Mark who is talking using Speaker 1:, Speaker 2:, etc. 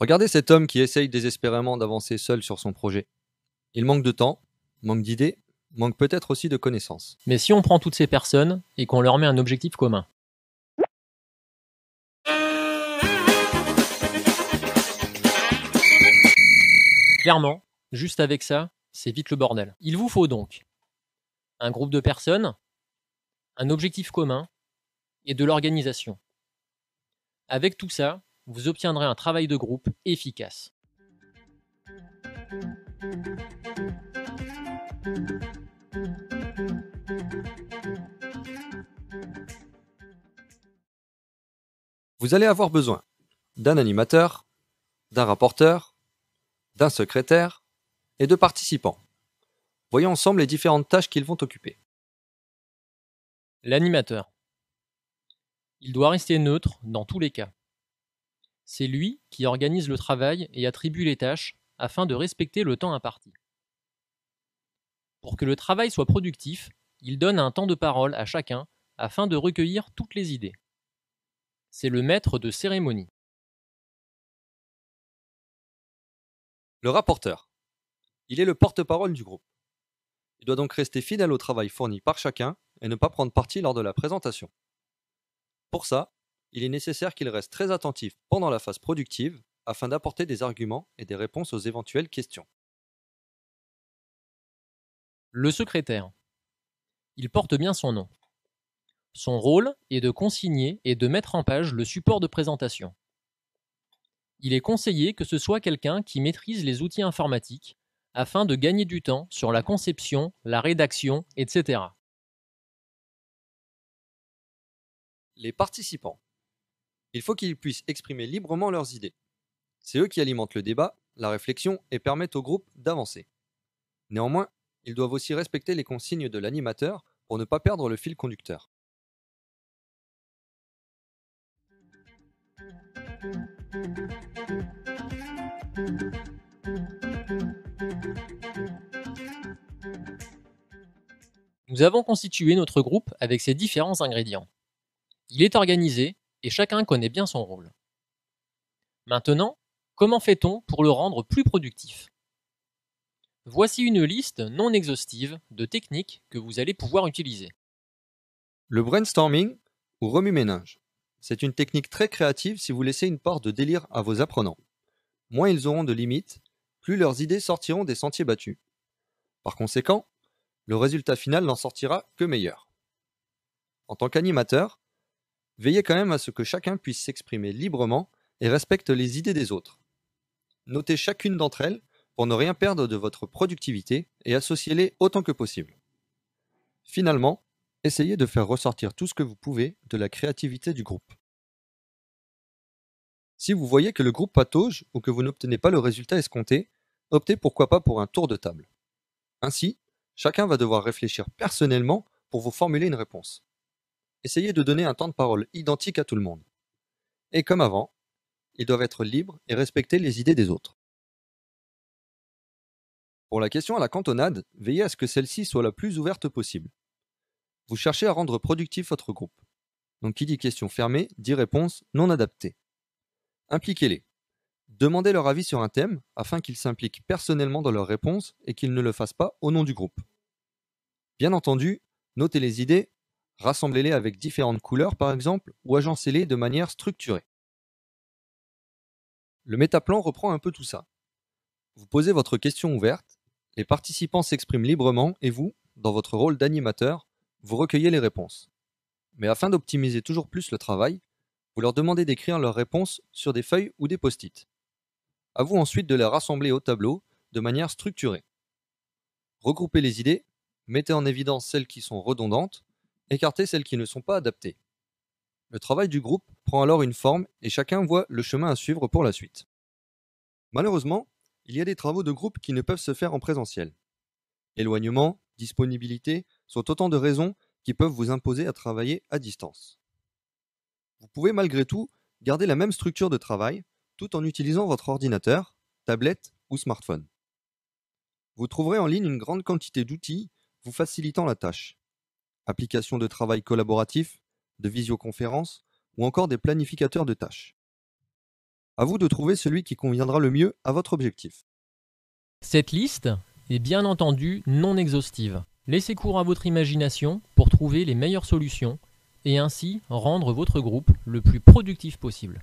Speaker 1: Regardez cet homme qui essaye désespérément d'avancer seul sur son projet. Il manque de temps, manque d'idées, manque peut-être aussi de connaissances.
Speaker 2: Mais si on prend toutes ces personnes et qu'on leur met un objectif commun, clairement, juste avec ça, c'est vite le bordel. Il vous faut donc un groupe de personnes, un objectif commun et de l'organisation. Avec tout ça, vous obtiendrez un travail de groupe efficace.
Speaker 1: Vous allez avoir besoin d'un animateur, d'un rapporteur, d'un secrétaire et de participants. Voyons ensemble les différentes tâches qu'ils vont occuper. L'animateur.
Speaker 2: Il doit rester neutre dans tous les cas. C'est lui qui organise le travail et attribue les tâches afin de respecter le temps imparti. Pour que le travail soit productif, il donne un temps de parole à chacun afin de recueillir toutes les idées. C'est le maître de cérémonie.
Speaker 1: Le rapporteur. Il est le porte-parole du groupe. Il doit donc rester fidèle au travail fourni par chacun et ne pas prendre parti lors de la présentation. Pour ça, il est nécessaire qu'il reste très attentif pendant la phase productive afin d'apporter des arguments et des réponses aux éventuelles questions. Le secrétaire.
Speaker 2: Il porte bien son nom. Son rôle est de consigner et de mettre en page le support de présentation. Il est conseillé que ce soit quelqu'un qui maîtrise les outils informatiques afin de gagner du temps sur la conception, la rédaction, etc.
Speaker 1: Les participants. Il faut qu'ils puissent exprimer librement leurs idées. C'est eux qui alimentent le débat, la réflexion et permettent au groupe d'avancer. Néanmoins, ils doivent aussi respecter les consignes de l'animateur pour ne pas perdre le fil conducteur.
Speaker 2: Nous avons constitué notre groupe avec ses différents ingrédients. Il est organisé, et chacun connaît bien son rôle. Maintenant, comment fait-on pour le rendre plus productif Voici une liste non
Speaker 1: exhaustive de techniques que vous allez pouvoir utiliser. Le brainstorming ou remue-ménage. C'est une technique très créative si vous laissez une part de délire à vos apprenants. Moins ils auront de limites, plus leurs idées sortiront des sentiers battus. Par conséquent, le résultat final n'en sortira que meilleur. En tant qu'animateur, Veillez quand même à ce que chacun puisse s'exprimer librement et respecte les idées des autres. Notez chacune d'entre elles pour ne rien perdre de votre productivité et associez-les autant que possible. Finalement, essayez de faire ressortir tout ce que vous pouvez de la créativité du groupe. Si vous voyez que le groupe patauge ou que vous n'obtenez pas le résultat escompté, optez pourquoi pas pour un tour de table. Ainsi, chacun va devoir réfléchir personnellement pour vous formuler une réponse essayez de donner un temps de parole identique à tout le monde. Et comme avant, ils doivent être libres et respecter les idées des autres. Pour la question à la cantonade, veillez à ce que celle-ci soit la plus ouverte possible. Vous cherchez à rendre productif votre groupe. Donc qui dit question fermée dit réponse non adaptée. Impliquez-les. Demandez leur avis sur un thème afin qu'ils s'impliquent personnellement dans leurs réponses et qu'ils ne le fassent pas au nom du groupe. Bien entendu, notez les idées Rassemblez-les avec différentes couleurs par exemple ou agencez-les de manière structurée. Le métaplan reprend un peu tout ça. Vous posez votre question ouverte, les participants s'expriment librement et vous, dans votre rôle d'animateur, vous recueillez les réponses. Mais afin d'optimiser toujours plus le travail, vous leur demandez d'écrire leurs réponses sur des feuilles ou des post-it. À vous ensuite de les rassembler au tableau de manière structurée. Regroupez les idées, mettez en évidence celles qui sont redondantes écarter celles qui ne sont pas adaptées. Le travail du groupe prend alors une forme et chacun voit le chemin à suivre pour la suite. Malheureusement, il y a des travaux de groupe qui ne peuvent se faire en présentiel. Éloignement, disponibilité sont autant de raisons qui peuvent vous imposer à travailler à distance. Vous pouvez malgré tout garder la même structure de travail tout en utilisant votre ordinateur, tablette ou smartphone. Vous trouverez en ligne une grande quantité d'outils vous facilitant la tâche applications de travail collaboratif, de visioconférence ou encore des planificateurs de tâches. À vous de trouver celui qui conviendra le mieux à votre objectif. Cette liste
Speaker 2: est bien entendu non exhaustive. Laissez cours à votre imagination pour trouver les meilleures solutions et ainsi rendre votre groupe le plus productif possible.